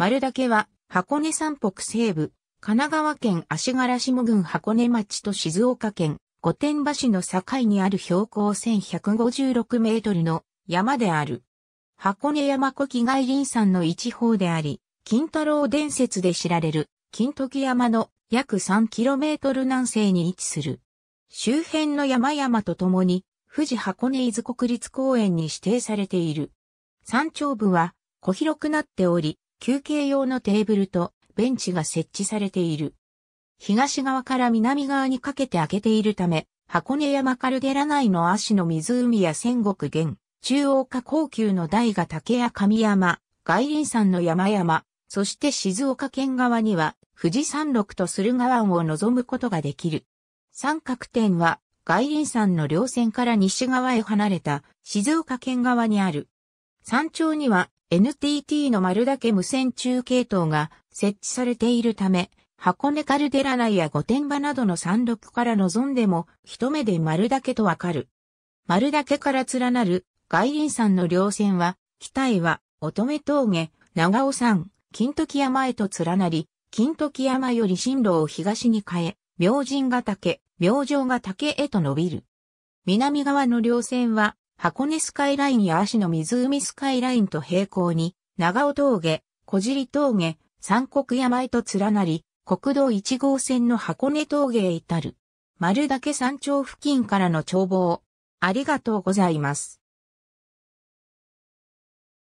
丸岳は、箱根山北西部、神奈川県足柄下郡箱根町と静岡県御殿場市の境にある標高1156メートルの山である。箱根山古木外林山の一方であり、金太郎伝説で知られる金時山の約3トル南西に位置する。周辺の山々とともに、富士箱根伊豆国立公園に指定されている。山頂部は小広くなっており、休憩用のテーブルとベンチが設置されている。東側から南側にかけて開けているため、箱根山カルデラ内の足の湖や仙石源、中央下高級の大が竹や神山、外輪山の山々、そして静岡県側には富士山麓と駿河湾を望むことができる。三角点は外輪山の稜線から西側へ離れた静岡県側にある。山頂には NTT の丸だけ無線中継塔が設置されているため、箱根カルデラ内や御殿場などの山麓から望んでも一目で丸だけとわかる。丸だけから連なる外輪山の稜線は、北へは乙女峠、長尾山、金時山へと連なり、金時山より進路を東に変え、明神ヶ岳、明城ヶ岳へと伸びる。南側の稜線は箱根スカイラインや足の湖スカイラインと並行に、長尾峠、小尻峠、三国山へと連なり、国道1号線の箱根峠へ至る。丸岳山頂付近からの眺望。ありがとうございます。